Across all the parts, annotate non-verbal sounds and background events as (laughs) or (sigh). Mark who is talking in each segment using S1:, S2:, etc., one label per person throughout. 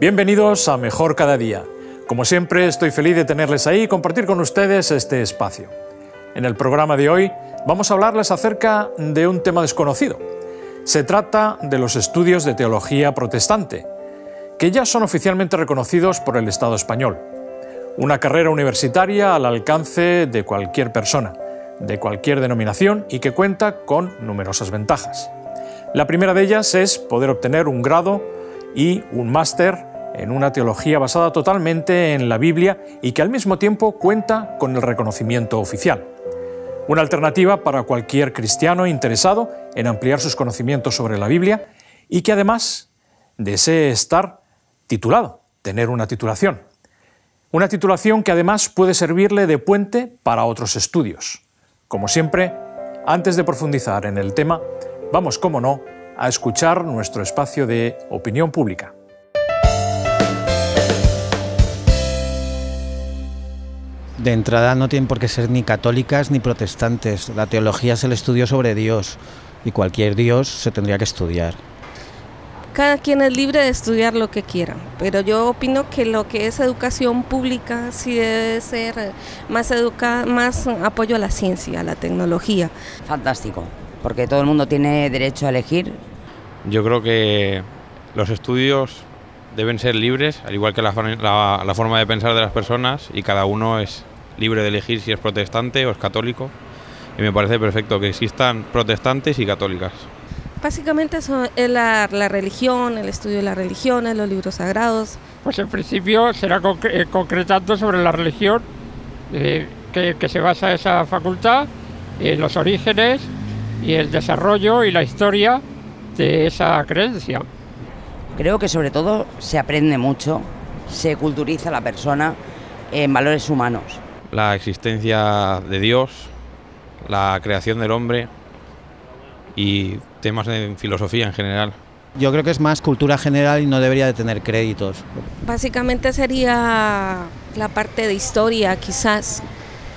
S1: Bienvenidos a Mejor Cada Día como siempre, estoy feliz de tenerles ahí y compartir con ustedes este espacio. En el programa de hoy vamos a hablarles acerca de un tema desconocido. Se trata de los estudios de teología protestante, que ya son oficialmente reconocidos por el Estado español. Una carrera universitaria al alcance de cualquier persona, de cualquier denominación y que cuenta con numerosas ventajas. La primera de ellas es poder obtener un grado y un máster en una teología basada totalmente en la Biblia y que al mismo tiempo cuenta con el reconocimiento oficial. Una alternativa para cualquier cristiano interesado en ampliar sus conocimientos sobre la Biblia y que además desee estar titulado, tener una titulación. Una titulación que además puede servirle de puente para otros estudios. Como siempre, antes de profundizar en el tema, vamos, como no, a escuchar nuestro espacio de opinión pública. de entrada no tienen por qué ser ni católicas ni protestantes. La
S2: teología es el estudio sobre Dios y cualquier Dios se tendría que estudiar.
S3: Cada quien es libre de estudiar lo que quiera, pero yo opino que lo que es educación pública sí debe ser más más apoyo a la ciencia, a la tecnología. Fantástico, porque todo el mundo tiene derecho a elegir.
S4: Yo creo que los estudios deben ser libres, al igual que la, forma de pensar de las personas, y cada uno es libre de elegir si es protestante o es católico. Y me parece perfecto que existan protestantes y católicas.
S3: Básicamente eso la, la religión, el estudio de las religiones, los libros sagrados. Pues en principio será eh, concretando
S1: sobre la religión eh, que, que, se basa esa facultad, eh, los orígenes y el desarrollo y la historia de esa creencia.
S2: Creo que sobre todo se aprende mucho, se culturiza la persona en valores humanos
S4: la existencia de Dios, la creación del hombre y temas de filosofía en general.
S2: Yo creo que es más cultura general y no debería de tener créditos.
S3: Básicamente sería la parte de historia quizás,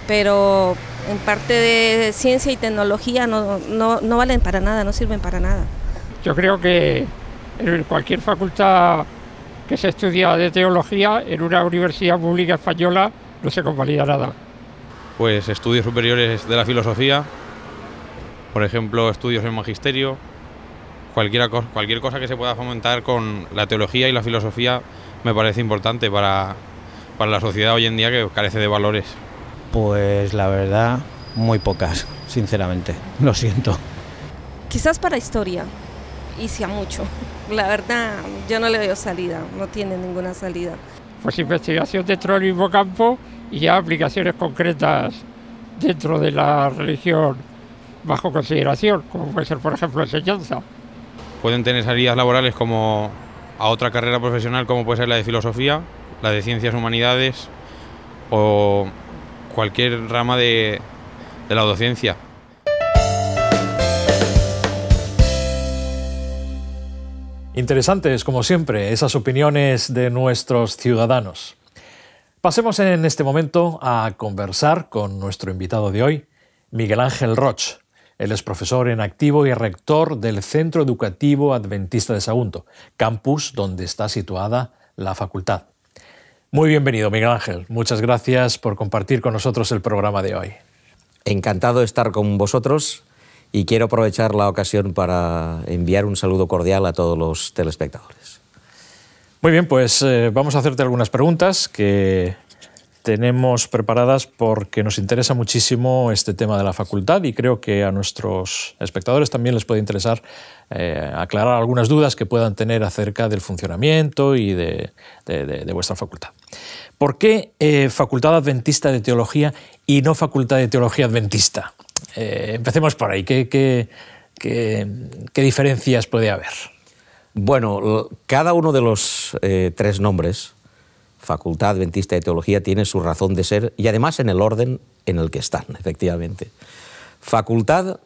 S3: pero en parte de ciencia y tecnología no, no valen para nada, no sirven para nada.
S1: Yo creo que en cualquier facultad que se estudia de teología en una universidad pública española no se compañía nada.
S4: Pues estudios superiores de la filosofía, por ejemplo, estudios en magisterio, cualquier, cualquier cosa que se pueda fomentar con la teología y la filosofía me parece importante para, para la sociedad hoy en día que carece de valores.
S2: Pues la verdad, muy pocas, sinceramente,
S1: lo siento.
S3: Quizás para historia, y a mucho. La verdad, yo no le veo salida, no tiene ninguna salida
S1: pues investigación dentro del mismo campo y ya aplicaciones concretas dentro de la religión bajo consideración, como puede ser por ejemplo enseñanza.
S4: Pueden tener salidas laborales como a otra carrera profesional como puede ser la de filosofía, la de ciencias humanidades o cualquier rama de la docencia.
S1: Interesantes, como siempre, esas opiniones de nuestros ciudadanos. Pasemos en este momento a conversar con nuestro invitado de hoy, Miguel Ángel Roch. Él es profesor en activo y rector del Centro Educativo Adventista de Sagunto, campus donde está situada la facultad. Muy bienvenido, Miguel Ángel. Muchas gracias por compartir con nosotros el programa de hoy. Encantado de estar con vosotros
S2: y quiero aprovechar la ocasión para enviar un saludo cordial a todos los
S1: telespectadores. Muy bien, pues eh, vamos a hacerte algunas preguntas que tenemos preparadas porque nos interesa muchísimo este tema de la facultad y creo que a nuestros espectadores también les puede interesar eh, aclarar algunas dudas que puedan tener acerca del funcionamiento y de, vuestra facultad. ¿Por qué eh, Facultad Adventista de Teología y no Facultad de Teología Adventista? Eh, empecemos por ahí. ¿Qué, diferencias puede haber? Bueno,
S2: cada uno de los eh, tres nombres, Facultad Adventista de Teología, tiene su razón de ser y además en el orden en el que están, efectivamente. Facultad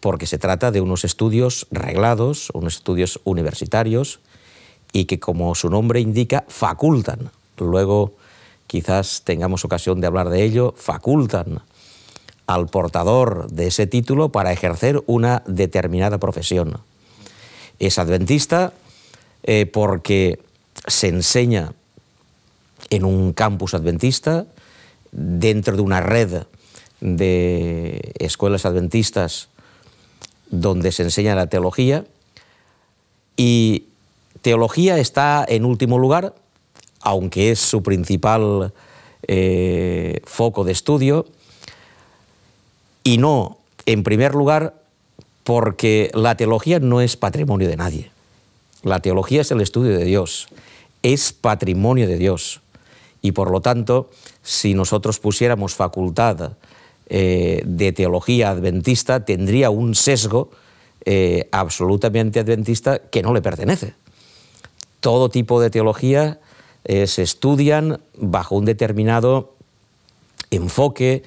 S2: porque se trata de unos estudios reglados, unos estudios universitarios y que como su nombre indica, facultan. Luego quizás tengamos ocasión de hablar de ello, facultan al portador de ese título para ejercer una determinada profesión. Es adventista eh, porque se enseña en un campus adventista, dentro de una red de escuelas adventistas donde se enseña la teología, y teología está en último lugar, aunque es su principal eh, foco de estudio, y no, en primer lugar, porque la teología no es patrimonio de nadie. La teología es el estudio de Dios, es patrimonio de Dios. Y por lo tanto, si nosotros pusiéramos facultad eh, de teología adventista, tendría un sesgo eh, absolutamente adventista que no le pertenece. Todo tipo de teología eh, se estudian bajo un determinado enfoque,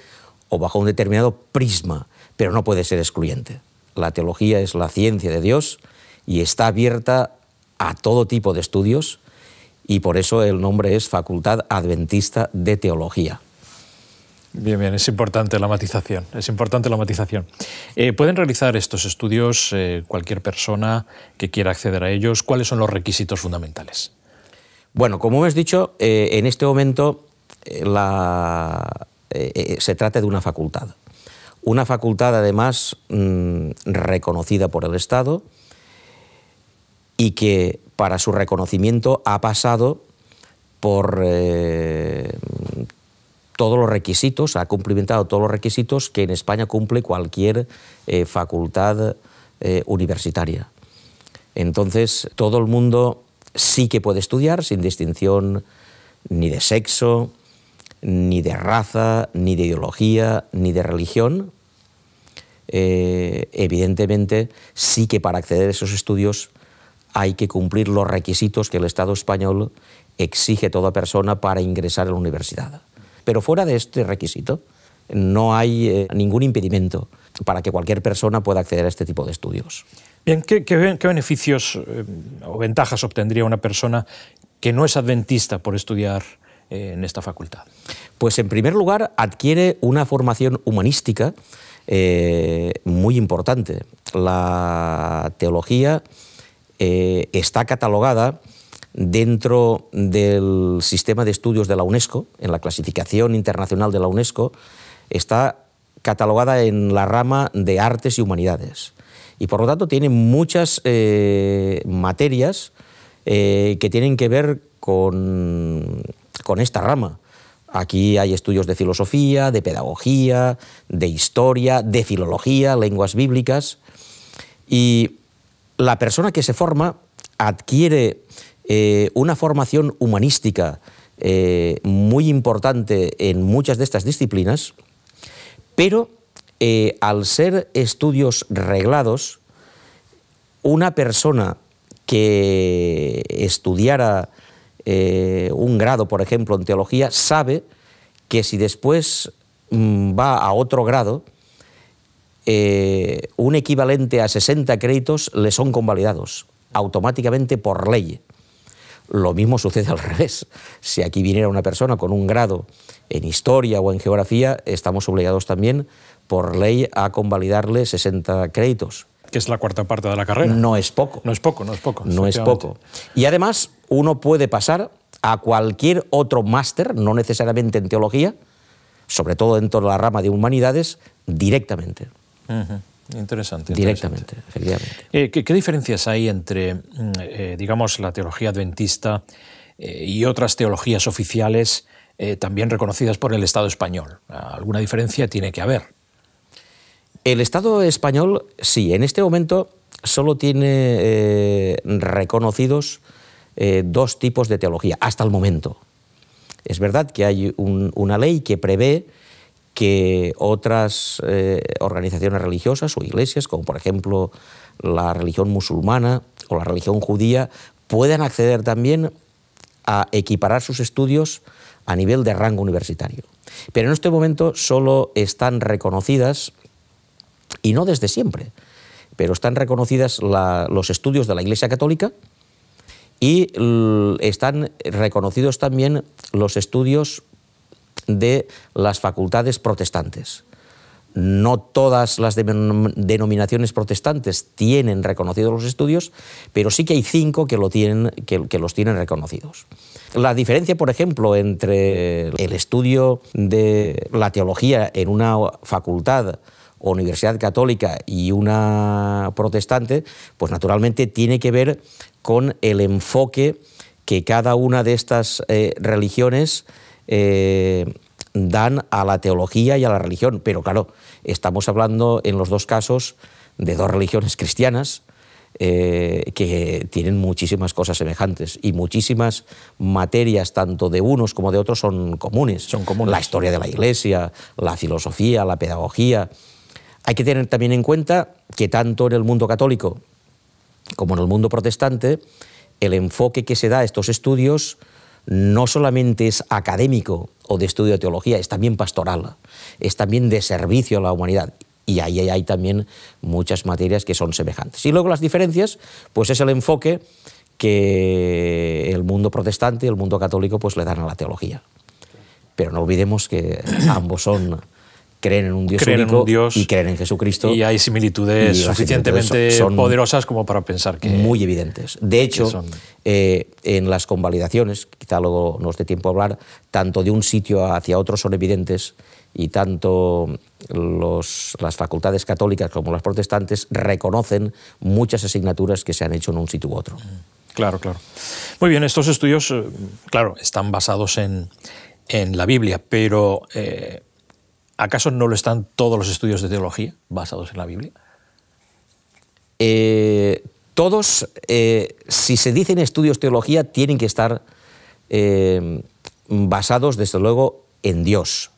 S2: o bajo un determinado prisma, pero no puede ser excluyente. La teología es la ciencia de Dios y está abierta a todo tipo de estudios y por eso el nombre es Facultad Adventista de
S1: Teología. Bien, bien, es importante la matización. Es importante la matización. Eh, ¿Pueden realizar estos estudios eh, cualquier persona que quiera acceder a ellos? ¿Cuáles son los requisitos fundamentales? Bueno, como hemos dicho, eh, en este momento
S2: la, eh, eh, se trata de una facultad. Una facultad además mm, reconocida por el Estado y que para su reconocimiento ha pasado por eh, todos los requisitos, ha cumplimentado todos los requisitos que en España cumple cualquier facultad universitaria. Entonces, todo el mundo sí que puede estudiar sin distinción ni de sexo, ni de raza, ni de ideología, ni de religión. Eh, evidentemente, sí que para acceder a esos estudios hay que cumplir los requisitos que el Estado español exige a toda persona para ingresar a la universidad. Pero fuera de este requisito, no hay eh, ningún impedimento para que cualquier persona pueda acceder a este tipo de estudios.
S1: Bien, ¿qué, beneficios eh, o ventajas obtendría una persona que no es adventista por estudiar en esta facultad? Pues en primer lugar adquiere una formación humanística eh,
S2: muy importante. La teología eh, está catalogada dentro del sistema de estudios de la UNESCO, en la clasificación internacional de la UNESCO, está catalogada en la rama de artes y humanidades. Y por lo tanto tiene muchas eh, materias que tienen que ver con con esta rama. Aquí hay estudios de filosofía, de pedagogía, de historia, de filología, lenguas bíblicas. Y la persona que se forma adquiere eh, una formación humanística eh, muy importante en muchas de estas disciplinas, pero eh, al ser estudios reglados, una persona que estudiara eh, un grado, por ejemplo, en teología, sabe que si después mm, va a otro grado, eh, un equivalente a 60 créditos le son convalidados automáticamente por ley. Lo mismo sucede al (laughs) revés. Si aquí viniera una persona con un grado en historia o en geografía, estamos obligados también por ley a convalidarle 60 créditos. Que es la cuarta parte de la carrera. No
S1: es poco. No es poco, no es poco. No es poco.
S2: Y además, uno puede pasar a cualquier otro máster, no necesariamente en
S1: teología, sobre todo dentro de la rama de humanidades, directamente. Interesante. Directamente, efectivamente. Eh, ¿qué, diferencias hay entre, mm, eh, digamos, la teología adventista eh, y otras teologías oficiales también reconocidas por el Estado español? ¿Alguna diferencia tiene que haber? El Estado
S2: español, sí, en este momento solo tiene reconocidos eh, dos tipos de teología, hasta el momento. Es verdad que hay una ley que prevé que otras eh, organizaciones religiosas o iglesias, como por ejemplo la religión musulmana o la religión judía, puedan acceder también a equiparar sus estudios a nivel de rango universitario. Pero en este momento solo están reconocidas, y no desde siempre, pero están reconocidas los estudios de la Iglesia Católica, y están reconocidos también los estudios de las facultades protestantes. No todas las denominaciones protestantes tienen reconocidos los estudios, pero sí que hay cinco que, los tienen reconocidos. La diferencia, por ejemplo, entre el estudio de la teología en una facultad universidad católica y una protestante, pues naturalmente tiene que ver con el enfoque que cada una de estas eh, religiones eh, dan a la teología y a la religión. Pero claro, estamos hablando en los dos casos de dos religiones cristianas, eh, que tienen muchísimas cosas semejantes y muchísimas materias, tanto de unos como de otros, son comunes. Son comunes. La historia de la Iglesia, la filosofía, la pedagogía, hay que tener también en cuenta que tanto en el mundo católico como en el mundo protestante, el enfoque que se da a estos estudios no solamente es académico o de estudio de teología, es también pastoral, es también de servicio a la humanidad. Y ahí hay también muchas materias que son semejantes. Y luego las diferencias, pues es el enfoque que el mundo protestante y el mundo católico pues le dan a la teología. Pero no olvidemos que ambos son creen en un Dios único y creen en Jesucristo. Y hay similitudes suficientemente poderosas como para pensar que... Muy evidentes. De hecho, eh, en las convalidaciones, quizá luego nos dé tiempo a hablar, tanto de un sitio hacia otro son evidentes y tanto los, las facultades católicas como las protestantes reconocen muchas asignaturas que se han hecho en un sitio u otro.
S1: Claro, claro. Muy bien, estos estudios, eh, claro, están basados en, la Biblia, pero... Eh, ¿Acaso no lo están todos los estudios de teología basados en la Biblia? Eh, todos, eh, si se dicen
S2: estudios de teología, tienen que estar eh, basados, desde luego, en Dios.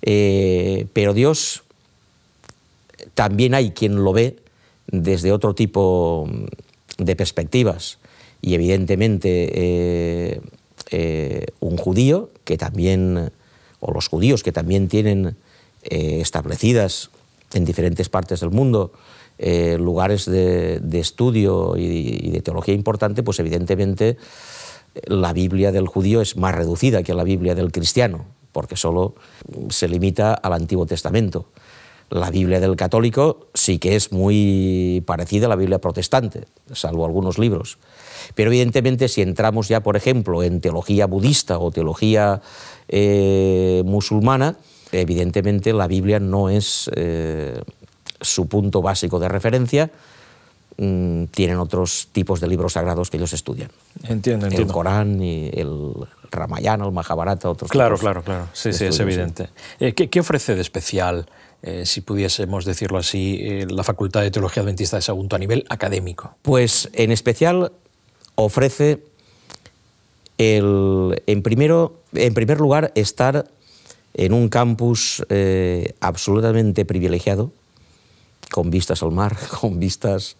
S2: pero Dios también hay quien lo ve desde otro tipo de perspectivas. Y evidentemente un judío que también o los judíos que también tienen eh, establecidas en diferentes partes del mundo eh, lugares de, estudio y, y, de teología importante, pues evidentemente la Biblia del judío es más reducida que la Biblia del cristiano, porque solo se limita al Antiguo Testamento. La Biblia del católico sí que es muy parecida a la Biblia protestante, salvo algunos libros. Pero evidentemente si entramos ya, por ejemplo, en teología budista o teología eh, musulmana, evidentemente la Biblia no es eh, su punto básico de referencia, mm, tienen otros tipos de libros sagrados que
S1: ellos estudian. Entiendo, entiendo. El Corán y el Ramayana, el Mahabharata, otros Claro, claro, claro. Sí, sí, es evidente. Eh, ¿qué, ofrece de especial, si pudiésemos decirlo así, la Facultad de Teología Adventista de Sagunto a nivel académico?
S2: Pues en especial ofrece el, en, primero, en primer lugar, estar en un campus eh, absolutamente privilegiado, con vistas al mar, (laughs) con vistas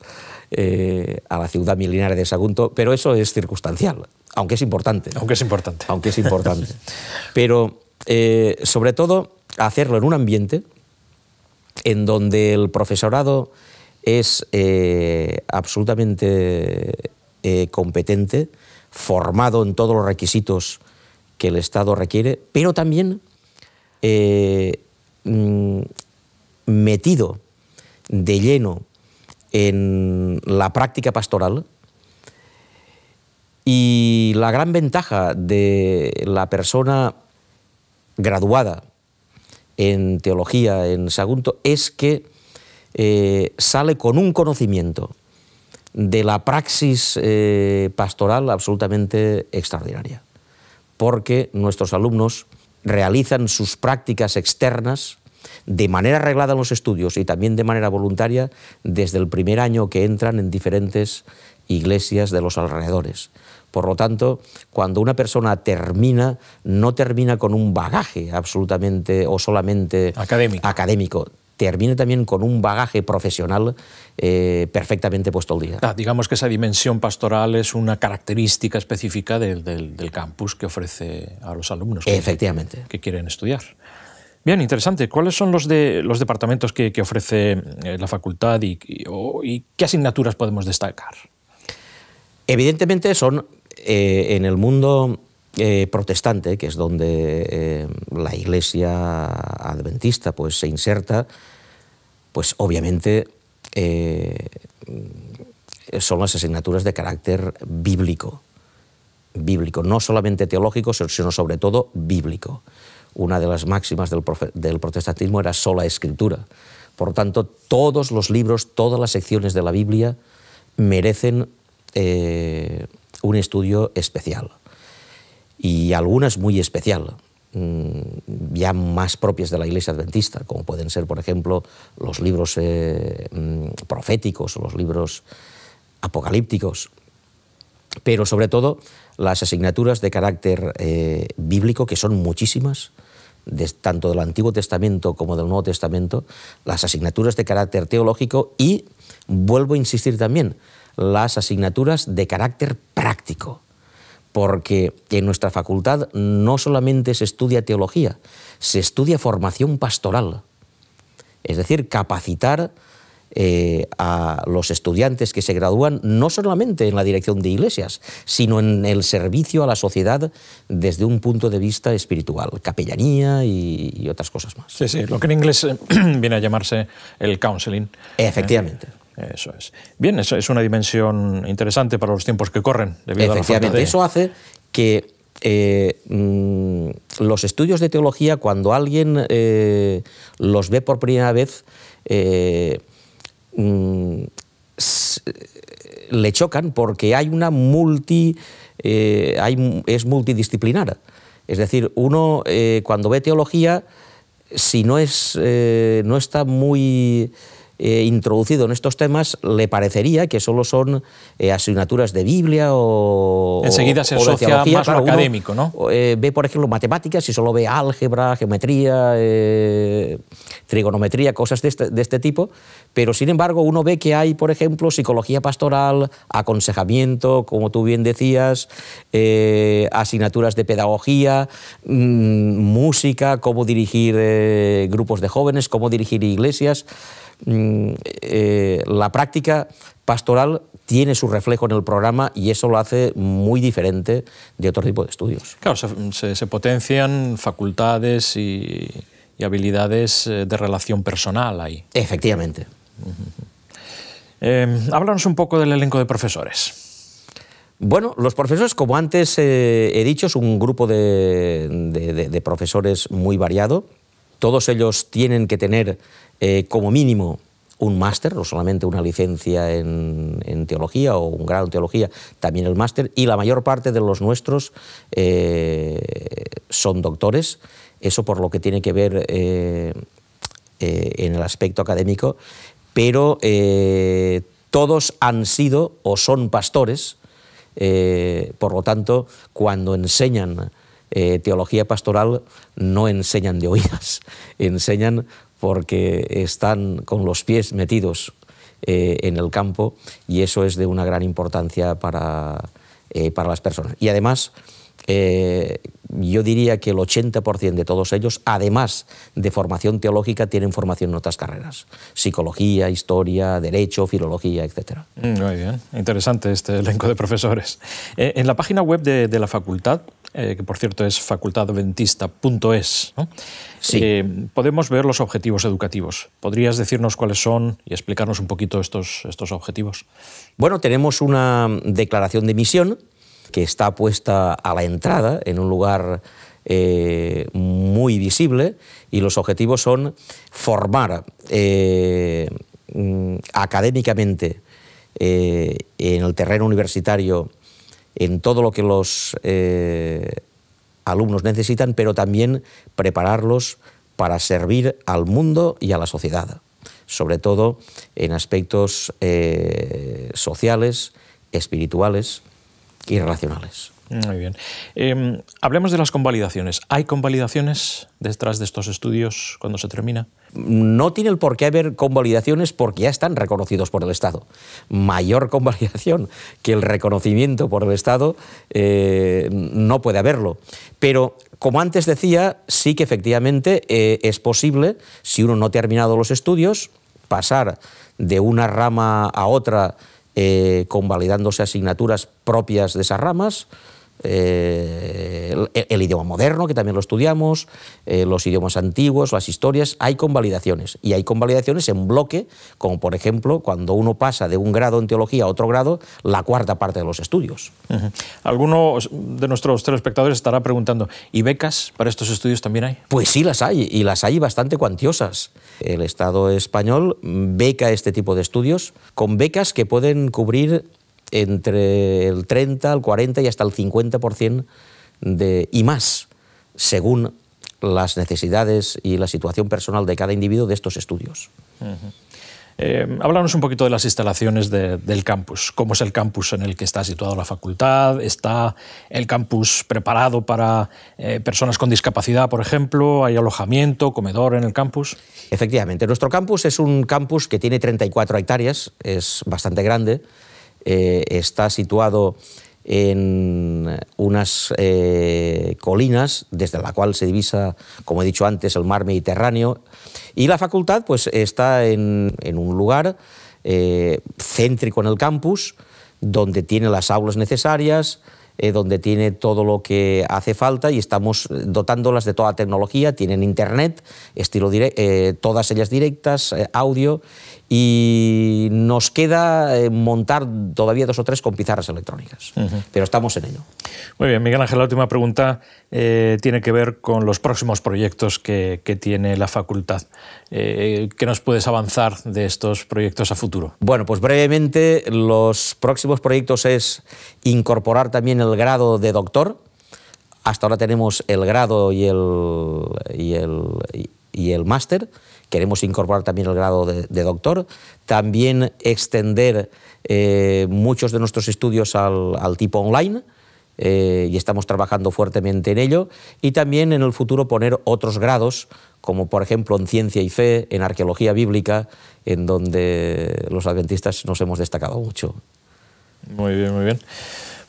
S2: eh, a la ciudad milenaria de Sagunto, pero eso es circunstancial, aunque es importante. Aunque es importante. Aunque es importante. (laughs) pero, eh, sobre todo, hacerlo en un ambiente en donde el profesorado es absolutamente competente, formado en todos los requisitos que el Estado requiere, pero también eh, mm, metido de lleno en la práctica pastoral. Y la gran ventaja de la persona graduada en teología en Sagunto es que eh, sale con un conocimiento de la praxis eh, pastoral absolutamente extraordinaria, porque nuestros alumnos realizan sus prácticas externas de manera arreglada en los estudios y también de manera voluntaria desde el primer año que entran en diferentes iglesias de los alrededores. Por lo tanto, cuando una persona termina, no termina con un bagaje absolutamente o solamente académico termine también con un bagaje profesional eh, perfectamente puesto al día. Ah,
S1: digamos que esa dimensión pastoral es una característica específica del, campus que ofrece a los alumnos que, quieren estudiar. Bien, interesante. ¿Cuáles son los, de, los departamentos que, ofrece eh, la facultad y, qué asignaturas podemos destacar?
S2: Evidentemente son eh, en el mundo protestante, que es donde la iglesia adventista pues, se inserta, pues obviamente eh, son las asignaturas de carácter bíblico, bíblico, no solamente teológico, sino sobre todo bíblico. Una de las máximas del, protestantismo era sola escritura. Por lo tanto, todos los libros, todas las secciones de la Biblia merecen eh, un estudio especial y algunas muy especial. Mm, ya más propias de la Iglesia Adventista, como pueden ser, por ejemplo, los libros eh, mm, proféticos proféticos, los libros apocalípticos, pero sobre todo las asignaturas de carácter eh, bíblico, que son muchísimas, tanto del Antiguo Testamento como del Nuevo Testamento, las asignaturas de carácter teológico y, vuelvo a insistir también, las asignaturas de carácter práctico porque en nuestra facultad no solamente se estudia teología, se estudia formación pastoral, es decir, capacitar eh, a los estudiantes que se gradúan no solamente en la dirección de iglesias, sino en el servicio a la sociedad desde un punto de vista espiritual, capellanía y, otras cosas
S1: más. Sí, sí, lo que en inglés eh, (clears throat) viene a llamarse el counseling.
S2: Efectivamente.
S1: Eso es. Bien, eso es una dimensión interesante para los tiempos que corren. Debido Efectivamente, a la eso
S2: hace que eh, mm, los estudios de teología, cuando alguien eh, los ve por primera vez, eh, mm, le chocan porque hay una multi, es multidisciplinar. Es decir, uno cuando ve teología, si no, es, no está muy eh, introducido en estos temas le parecería que solo son eh, asignaturas de Biblia
S1: o.
S2: Enseguida se asocia más académico, ¿no? Eh, ve, por ejemplo, matemáticas y solo ve álgebra, geometría, trigonometría, cosas este, de este, tipo. Pero sin embargo, uno ve que hay, por ejemplo, psicología pastoral, aconsejamiento, como tú bien decías, asignaturas de pedagogía, mm, música, cómo dirigir grupos de jóvenes, cómo dirigir iglesias. Mm, eh, la práctica pastoral tiene su reflejo en el programa y eso lo hace muy diferente de otro tipo de estudios.
S1: Claro, se, potencian facultades y, habilidades eh, de relación personal ahí. Efectivamente. Eh, háblanos un poco del elenco de profesores.
S2: Bueno, los profesores, como antes he dicho, es un grupo de profesores muy variado. Todos ellos tienen que tener eh, como mínimo un máster, no solamente una licencia en, teología o un grado en teología, también el máster, y la mayor parte de los nuestros eh, son doctores, eso por lo que tiene que ver eh, en el aspecto académico, pero todos han sido o son pastores, por lo tanto, cuando enseñan eh, teología pastoral no enseñan de oídas, (laughs) enseñan porque están con los pies metidos eh, en el campo y eso es de una gran importancia para, eh, para las personas. Y además, eh, yo diría que el 80% de todos ellos, además de formación teológica, tienen formación en otras carreras. Psicología, historia, derecho, filología, etc.
S1: Mm, muy bien, interesante este elenco de profesores. Eh, en la página web de, la facultad, eh, que por cierto es facultadventista.es, podemos ver los objetivos educativos. ¿Podrías decirnos cuáles son y explicarnos un poquito estos, estos objetivos? Bueno, tenemos una declaración de misión
S2: que está puesta a la entrada, en un lugar eh, muy visible, y los objetivos son formar eh, mm, académicamente eh, en el terreno universitario en todo lo que los alumnos necesitan, pero también prepararlos para servir al mundo y a la sociedad, sobre todo en aspectos sociales, espirituales irracionales.
S1: Muy bien. Em, hablemos de las convalidaciones. ¿Hay convalidaciones detrás de estos estudios cuando se termina? No tiene el por qué haber convalidaciones
S2: porque ya están reconocidos por el Estado. Mayor convalidación que el reconocimiento por el Estado eh, no puede haberlo. Pero, como antes decía, sí que efectivamente eh, es posible, si uno no ha terminado los estudios, pasar de una rama a otra eh, convalidándose asignaturas propias de esas ramas, eh, el, idioma moderno, que también lo estudiamos, eh, los idiomas antiguos, las historias, hay convalidaciones. Y hay convalidaciones en bloque, como por ejemplo cuando uno pasa de un grado en teología a otro grado, la cuarta parte de los estudios.
S1: algunos Alguno de nuestros telespectadores estará preguntando, ¿y becas para estos estudios también hay? Pues sí, las hay, y las hay bastante cuantiosas. El Estado español beca
S2: este tipo de estudios con becas que pueden cubrir entre el 30, el 40 y hasta el 50% y más, según las necesidades y la situación personal de cada individuo de estos estudios.
S1: Hablamos eh, un poquito de las instalaciones del campus. ¿Cómo es el campus en el que está situada la facultad? ¿Está el campus preparado para eh, personas con discapacidad, por ejemplo? ¿Hay alojamiento, comedor en el campus? Efectivamente, nuestro campus es un campus que tiene
S2: 34 hectáreas, es bastante grande eh, está situado en unas eh, colinas desde la cual se divisa, como he dicho antes, el mar Mediterráneo. Y la facultad pues, está en, un lugar eh, céntrico en el campus, donde tiene las aulas necesarias, donde tiene todo lo que hace falta y estamos dotándolas de toda tecnología, tienen internet, estilo todas ellas directas, audio, y nos queda eh, montar todavía dos o tres con pizarras electrónicas, pero estamos en ello.
S1: Muy bien, Miguel Ángel, la última pregunta eh, tiene que ver con los próximos proyectos que, tiene la facultad. Eh, ¿Qué nos puedes avanzar de estos proyectos a futuro? Bueno, pues brevemente, los próximos proyectos es incorporar
S2: también el grado de doctor. Hasta ahora tenemos el grado y el máster Queremos incorporar también el grado de, doctor, también extender eh, muchos de nuestros estudios al, tipo online. Eh, y estamos trabajando fuertemente en ello, y también en el futuro poner otros grados, como por ejemplo en ciencia y fe, en arqueología bíblica, en donde los adventistas nos hemos destacado mucho.
S1: Muy bien, muy bien.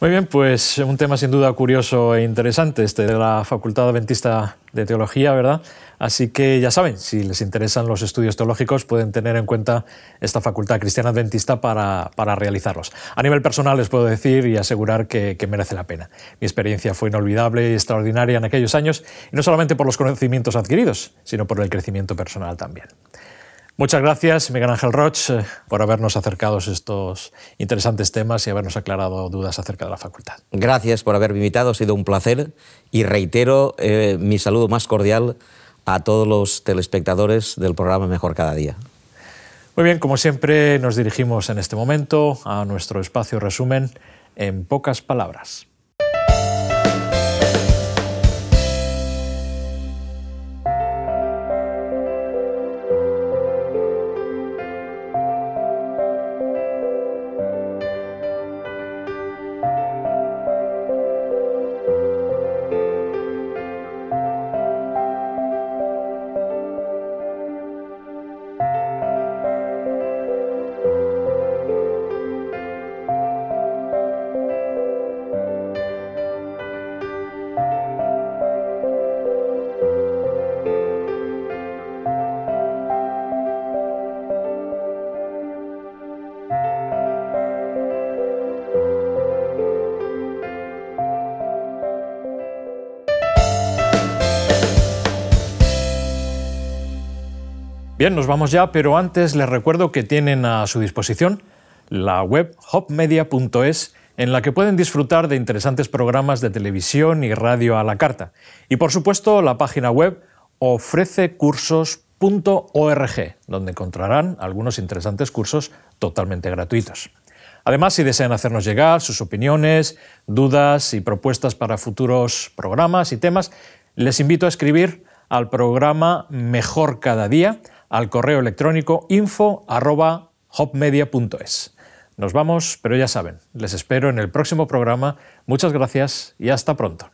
S1: Muy bien, pues un tema sin duda curioso e interesante, este de la Facultad Adventista de Teología, ¿verdad? Así que ya saben, si les interesan los estudios teológicos, pueden tener en cuenta esta Facultad Cristiana Adventista para, realizarlos. A nivel personal les puedo decir y asegurar que, que, merece la pena. Mi experiencia fue inolvidable y extraordinaria en aquellos años, y no solamente por los conocimientos adquiridos, sino por el crecimiento personal también. Muchas gracias, Miguel Ángel Roch, eh, por habernos acercado estos interesantes temas y habernos aclarado dudas acerca de la facultad.
S2: Gracias por haberme invitado, ha sido un placer y reitero eh, mi saludo más cordial a todos los telespectadores del programa Mejor Cada Día.
S1: Muy bien, como siempre nos dirigimos en este momento a nuestro espacio resumen en pocas palabras. Bien, nos vamos ya, pero antes les recuerdo que tienen a su disposición la web hopmedia.es en la que pueden disfrutar de interesantes programas de televisión y radio a la carta. Y por supuesto la página web ofrececursos.org, donde encontrarán algunos interesantes cursos totalmente gratuitos. Además, si desean hacernos llegar sus opiniones, dudas y propuestas para futuros programas y temas, les invito a escribir al programa Mejor Cada Día al correo electrónico info.hopmedia.es. Nos vamos, pero ya saben, les espero en el próximo programa. Muchas gracias y hasta pronto.